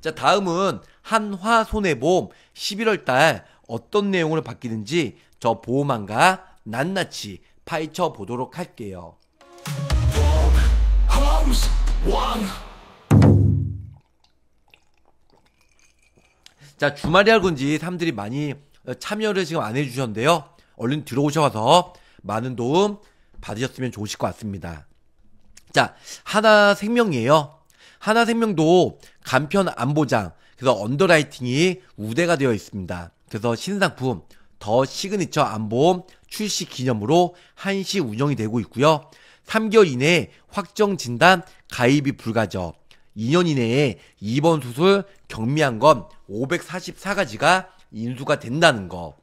자, 다음은 한화 손해보험 11월 달 어떤 내용으로 바뀌는지 저 보험안과 낱낱이 파헤쳐 보도록 할게요. 자, 주말이 알건지 사람들이 많이 어, 참여를 지금 안 해주셨는데요. 얼른 들어오셔서 많은 도움 받으셨으면 좋으실 것 같습니다. 자, 하나 생명이에요. 하나생명도 간편 안보장, 그래서 언더라이팅이 우대가 되어 있습니다. 그래서 신상품 더 시그니처 안보험 출시 기념으로 한시 운영이 되고 있고요. 3개월 이내에 확정 진단 가입이 불가죠. 2년 이내에 입원 수술 경미한 건 544가지가 인수가 된다는 거.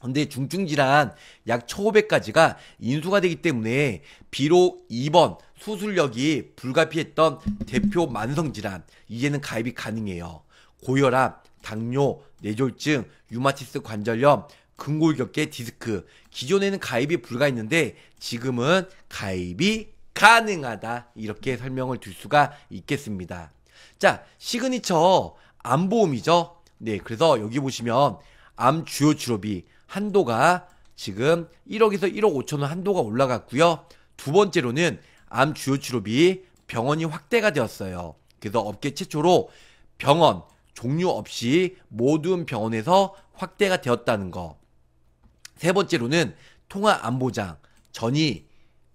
근데 중증질환 약 1500가지가 인수가 되기 때문에 비록 입원 수술력이 불가피했던 대표 만성질환, 이제는 가입이 가능해요. 고혈압, 당뇨, 뇌졸증 유마티스 관절염, 근골격계 디스크. 기존에는 가입이 불가했는데 지금은 가입이 가능하다. 이렇게 설명을 드릴 수가 있겠습니다. 자, 시그니처 암보험이죠. 네, 그래서 여기 보시면 암 주요 치료비 한도가 지금 1억에서 1억 5천원 한도가 올라갔고요. 두 번째로는 암 주요 치료비 병원이 확대가 되었어요. 그래서 업계 최초로 병원 종류 없이 모든 병원에서 확대가 되었다는 거. 세 번째로는 통화 안보장, 전이,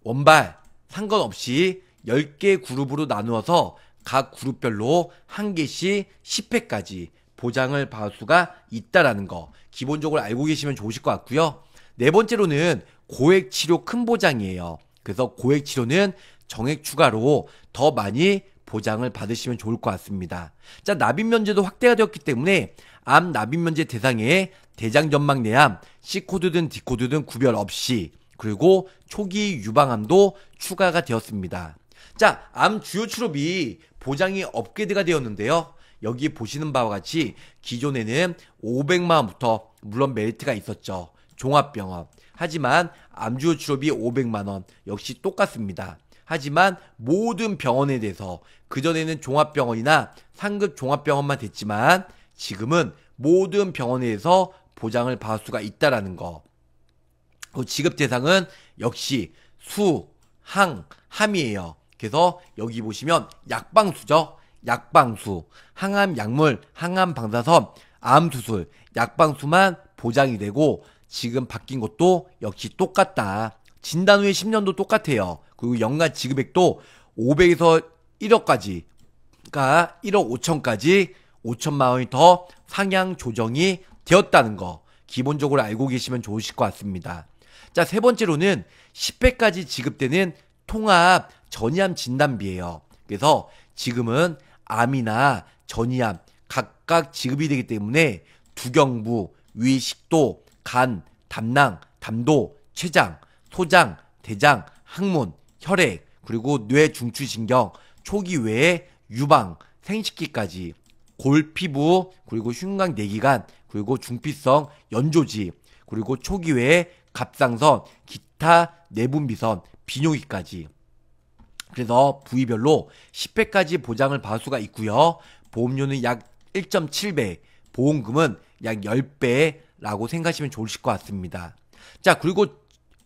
원발 상관없이 10개 그룹으로 나누어서 각 그룹별로 한 개씩 10회까지 보장을 받을 수가 있다라는 거 기본적으로 알고 계시면 좋으실 것 같고요. 네 번째로는 고액 치료 큰 보장이에요. 그래서 고액 치료는 정액 추가로 더 많이 보장을 받으시면 좋을 것 같습니다. 자, 납입 면제도 확대가 되었기 때문에 암 납입 면제 대상에 대장 점막 내암, C코드든 D코드든 구별 없이 그리고 초기 유방암도 추가가 되었습니다. 자, 암 주요 치료비 보장이 업그레이드가 되었는데요. 여기 보시는 바와 같이 기존에는 500만원부터 물론 메리트가 있었죠. 종합병원, 하지만 암주 치료비 500만원 역시 똑같습니다. 하지만 모든 병원에 대해서 그전에는 종합병원이나 상급 종합병원만 됐지만 지금은 모든 병원에서 보장을 받을 수가 있다라는 거. 그 지급 대상은 역시 수, 항, 함이에요. 그래서 여기 보시면 약방수죠. 약방수, 항암 약물, 항암 방사선, 암 수술, 약방수만 보장이 되고 지금 바뀐 것도 역시 똑같다. 진단 후에 10년도 똑같아요. 그리고 연간 지급액도 500에서 1억까지, 가 1억 5천까지 5천만 원이 더 상향 조정이 되었다는 거 기본적으로 알고 계시면 좋으실 것 같습니다. 자, 세 번째로는 10회까지 지급되는 통합 전이암 진단비예요. 그래서 지금은 암이나 전이암 각각 지급이 되기 때문에 두경부, 위식도, 간, 담낭, 담도, 췌장, 소장, 대장, 항문, 혈액, 그리고 뇌 중추신경, 초기 외에 유방, 생식기까지 골 피부, 그리고 흉강 내기관, 그리고 중피성 연조지, 그리고 초기 외에 갑상선, 기타 내분비선, 비뇨기까지. 그래서 부위별로 10배까지 보장을 받을 수가 있고요. 보험료는 약 1.7배, 보험금은 약 10배, 라고 생각하시면 좋으실 것 같습니다. 자, 그리고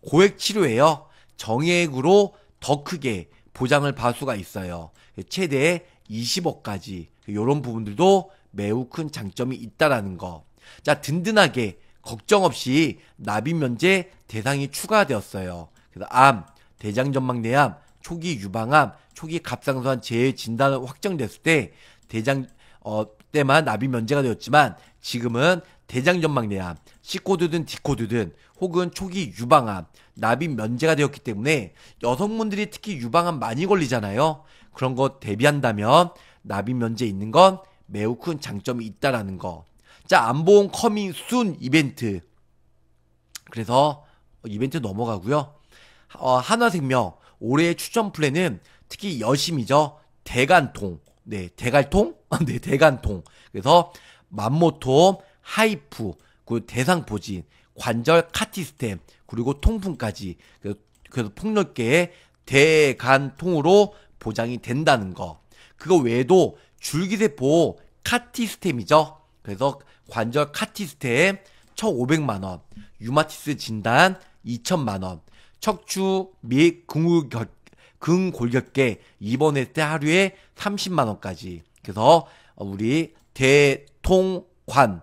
고액 치료예요. 정액으로 더 크게 보장을 받을 수가 있어요. 최대 20억까지. 요런 부분들도 매우 큰 장점이 있다라는 거. 자, 든든하게 걱정 없이 납입 면제 대상이 추가되었어요. 그래서 암, 대장전망내암 초기 유방암, 초기 갑상선 재해 진단 확정됐을 때 대장 어 때만 납입 면제가 되었지만 지금은 대장연막내암, c 코드든 d 코드든 혹은 초기 유방암, 납입 면제가 되었기 때문에 여성분들이 특히 유방암 많이 걸리잖아요. 그런 것 대비한다면 납입 면제 있는 건 매우 큰 장점이 있다라는 거. 자, 안보험 커밍 순 이벤트. 그래서 이벤트 넘어가고요. 어, 한화생명 올해의 추천 플랜은 특히 여심이죠. 대간통. 네, 대갈통? 네, 대간통. 그래서 만모톰, 하이프, 그 대상 포진, 관절 카티스템, 그리고 통풍까지 그, 그래서, 그래서 폭넓게 대간통으로 보장이 된다는 거. 그거 외에도 줄기세포 카티스템이죠. 그래서 관절 카티스템 첫5 0 0만원 유마티스 진단 2천만원 척추 및 근골격, 근골격계 입원했을 때 하루에 30만원까지. 그래서 우리 대통관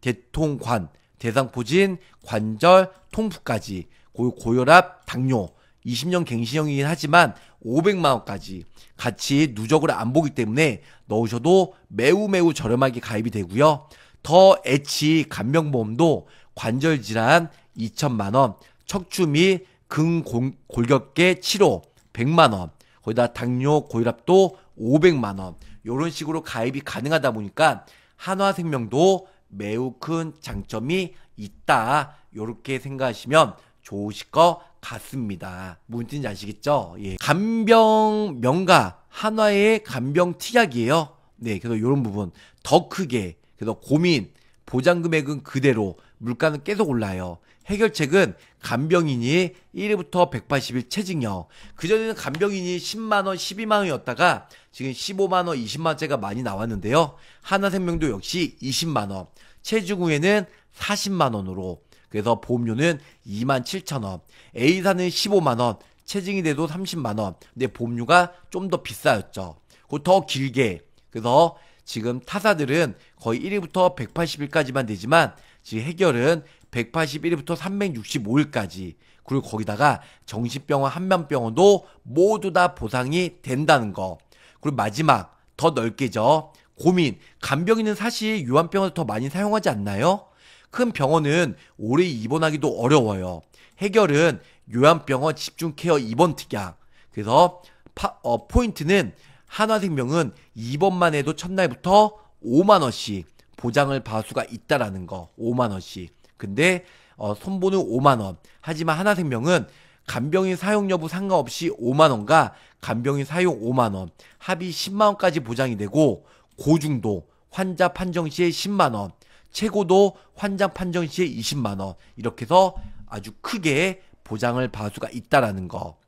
대통관, 대상포진, 관절, 통부까지 고혈압, 당뇨 20년 갱신형이긴 하지만 500만 원까지 같이 누적으로안 보기 때문에 넣으셔도 매우 매우 저렴하게 가입이 되고요. 더 애치 간병보험도 관절 질환 2천만 원, 척추 및 근골격계 치료 100만 원, 거기다 당뇨 고혈압도 500만 원. 요런 식으로 가입이 가능하다 보니까 한화생명도 매우 큰 장점이 있다. 이렇게 생각하시면 좋으실 것 같습니다. 뭔지 아시겠죠? 예. 간병 명가 한화의 간병 특약이에요. 네, 그래서 이런 부분 더 크게 그래서 고민 보장 금액은 그대로 물가는 계속 올라요. 해결책은 간병인이 1일부터 180일 체증형. 그전에는 간병인이 10만원, 12만원이었다가 지금 15만원, 20만원째가 많이 나왔는데요. 하나생명도 역시 20만원. 체중 후에는 40만원으로. 그래서 보험료는 2 7 0 0 0원 A사는 15만원. 체증이 돼도 30만원. 근데 보험료가 좀 더 비싸였죠. 그리고 더 길게. 그래서 지금 타사들은 거의 1일부터 180일까지만 되지만 지금 해결은 181위부터 365일까지 그리고 거기다가 정신병원 한면병원도 모두 다 보상이 된다는 거. 그리고 마지막 더 넓게죠. 고민. 간병인은 사실 유한병원을 더 많이 사용하지 않나요? 큰 병원은 오래 입원하기도 어려워요. 해결은 요양병원 집중케어 입원 특약. 그래서 파, 어, 포인트는 한화생명은 입원만 해도 첫날부터 5만원씩 보장을 받을 수가 있다라는 거. 5만원씩. 근데 어, 손보는 5만 원. 하지만 하나생명은 간병인 사용 여부 상관없이 5만 원과 간병인 사용 5만 원, 합의 10만 원까지 보장이 되고 고중도 환자 판정 시에 10만 원, 최고도 환자 판정 시에 20만 원 이렇게 해서 아주 크게 보장을 받을 수가 있다라는 거.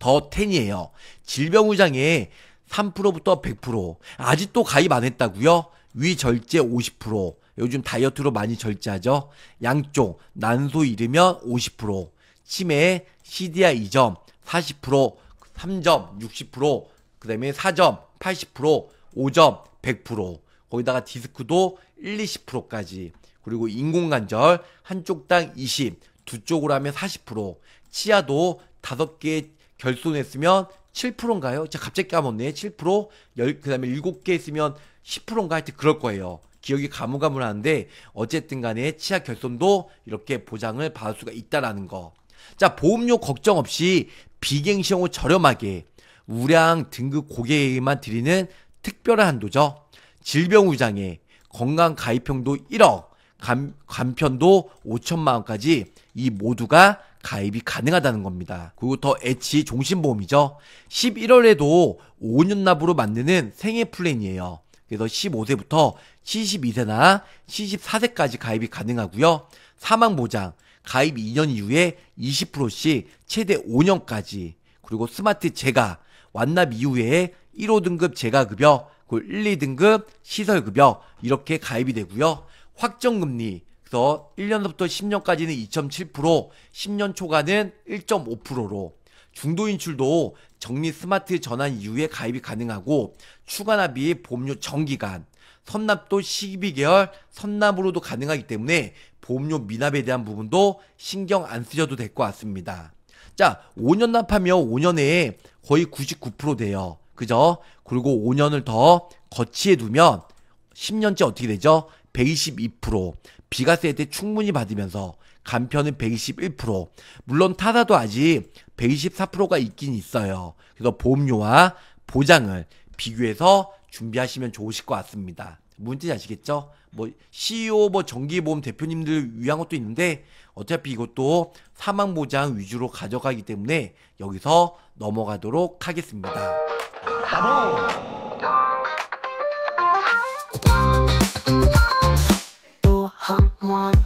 더텐이에요 질병우장에 3%부터 100%. 아직도 가입 안 했다고요? 위절제 50%, 요즘 다이어트로 많이 절제하죠. 양쪽 난소 잃으면 50%, 치매에 CDI 2점, 40%, 3점, 60%, 그 다음에 4점, 80%, 5점, 100%, 거기다가 디스크도 1, 20%까지, 그리고 인공관절 한쪽당 20, 두 쪽으로 하면 40%, 치아도 다섯 개 결손했으면 7%인가요? 제가 갑자기 까먹네. 7%, 10, 그 다음에 7개 했으면 10%인가 하여튼 그럴 거예요. 기억이 가물가물한데 어쨌든 간에 치아 결손도 이렇게 보장을 받을 수가 있다라는 거. 자, 보험료 걱정 없이 비갱시형 후 저렴하게 우량 등급 고객에게만 드리는 특별한 한도죠. 질병 후장에 건강 가입형도 1억, 간, 간편도 5천만 원까지 이 모두가 가입이 가능하다는 겁니다. 그리고 더 엣지 종신보험이죠. 11월에도 5년 납으로 만드는 생애 플랜이에요. 그래서 15세부터 72세나 74세까지 가입이 가능하고요. 사망 보장 가입 2년 이후에 20%씩 최대 5년까지 그리고 스마트 재가 완납 이후에 1호 등급 재가 급여 그 1, 2등급 시설 급여 이렇게 가입이 되고요. 확정 금리 그래서 1년부터 10년까지는 2.7%, 10년 초과는 1.5%로 중도 인출도 정리 스마트 전환 이후에 가입이 가능하고 추가납입 보험료 정기간 선납도 12개월 선납으로도 가능하기 때문에 보험료 미납에 대한 부분도 신경 안 쓰셔도 될 것 같습니다. 자, 5년 납하면 5년에 거의 99% 돼요. 그죠? 그리고 5년을 더 거치해 두면 10년째 어떻게 되죠? 122%. 비과세 혜택 충분히 받으면서 간편은 121%, 물론 타사도 아직 124%가 있긴 있어요. 그래서 보험료와 보장을 비교해서 준비하시면 좋으실 것 같습니다. 뭔지 아시겠죠? 뭐 CEO 뭐 정기보험 대표님들 위한 것도 있는데 어차피 이것도 사망 보장 위주로 가져가기 때문에 여기서 넘어가도록 하겠습니다. 바로 Hot one.